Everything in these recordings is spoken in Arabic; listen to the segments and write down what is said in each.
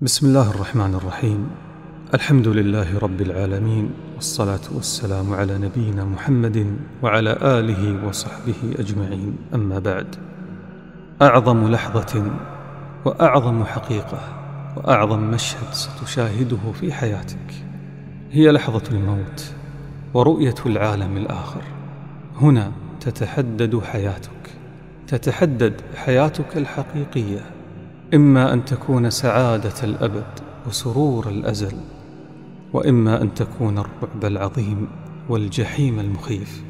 بسم الله الرحمن الرحيم الحمد لله رب العالمين والصلاة والسلام على نبينا محمد وعلى آله وصحبه أجمعين أما بعد أعظم لحظة وأعظم حقيقة وأعظم مشهد ستشاهده في حياتك هي لحظة الموت ورؤية العالم الآخر هنا تتحدد حياتك تتحدد حياتك الحقيقيه اما ان تكون سعاده الابد وسرور الازل واما ان تكون الرعب العظيم والجحيم المخيف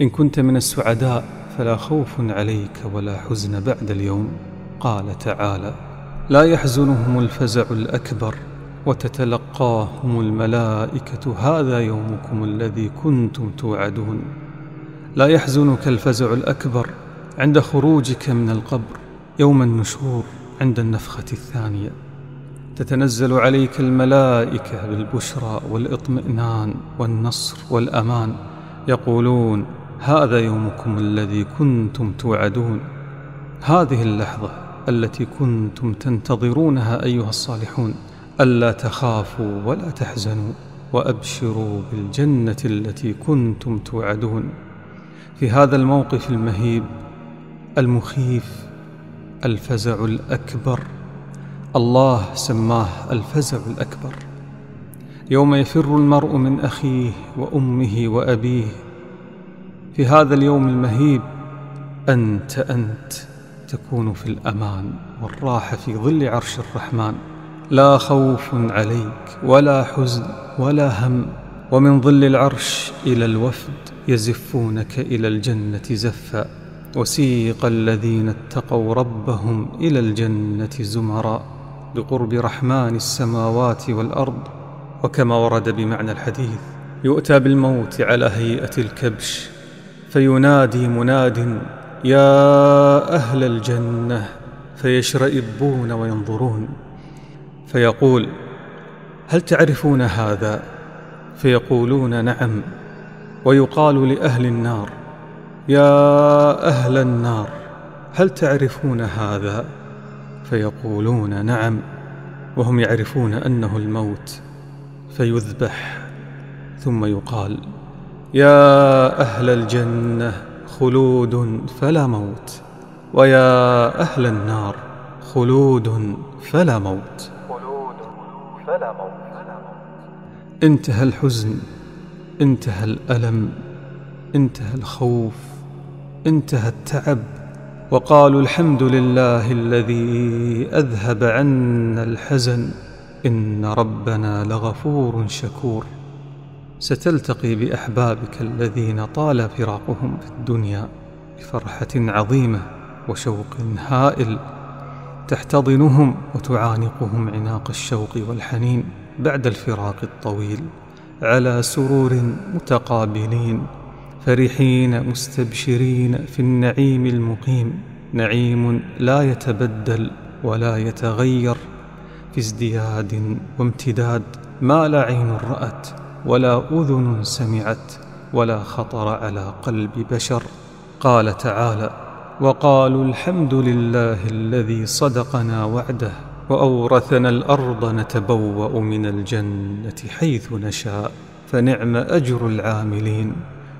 ان كنت من السعداء فلا خوف عليك ولا حزن بعد اليوم قال تعالى لا يحزنهم الفزع الاكبر وتتلقاهم الملائكه هذا يومكم الذي كنتم توعدون لا يحزنك الفزع الاكبر عند خروجك من القبر يوم النشور عند النفخة الثانية تتنزل عليك الملائكة بالبشرى والإطمئنان والنصر والأمان يقولون هذا يومكم الذي كنتم توعدون هذه اللحظة التي كنتم تنتظرونها أيها الصالحون ألا تخافوا ولا تحزنوا وأبشروا بالجنة التي كنتم توعدون في هذا الموقف المهيب المخيف الفزع الأكبر الله سماه الفزع الأكبر يوم يفر المرء من أخيه وأمه وأبيه في هذا اليوم المهيب أنت أنت تكون في الأمان والراحة في ظل عرش الرحمن لا خوف عليك ولا حزن ولا هم ومن ظل العرش إلى الوفد يزفونك إلى الجنة زفًا وسيق الذين اتقوا ربهم إلى الجنة زمرا بقرب رحمن السماوات والأرض وكما ورد بمعنى الحديث يؤتى بالموت على هيئة الكبش فينادي مناد يا أهل الجنة فيشرئبون وينظرون فيقول هل تعرفون هذا فيقولون نعم ويقال لأهل النار يا اهل النار هل تعرفون هذا فيقولون نعم وهم يعرفون انه الموت فيذبح ثم يقال يا اهل الجنه خلود فلا موت ويا اهل النار خلود فلا موت خلود فلا موت انتهى الحزن انتهى الالم انتهى الخوف انتهى التعب وقالوا الحمد لله الذي اذهب عنا الحزن ان ربنا لغفور شكور ستلتقي باحبابك الذين طال فراقهم في الدنيا بفرحه عظيمه وشوق هائل تحتضنهم وتعانقهم عناق الشوق والحنين بعد الفراق الطويل على سرور متقابلين فرحين مستبشرين في النعيم المقيم نعيم لا يتبدل ولا يتغير في ازدياد وامتداد ما لا عين رأت ولا أذن سمعت ولا خطر على قلب بشر قال تعالى وقالوا الحمد لله الذي صدقنا وعده وأورثنا الأرض نتبوأ من الجنة حيث نشاء فنعم أجر العاملين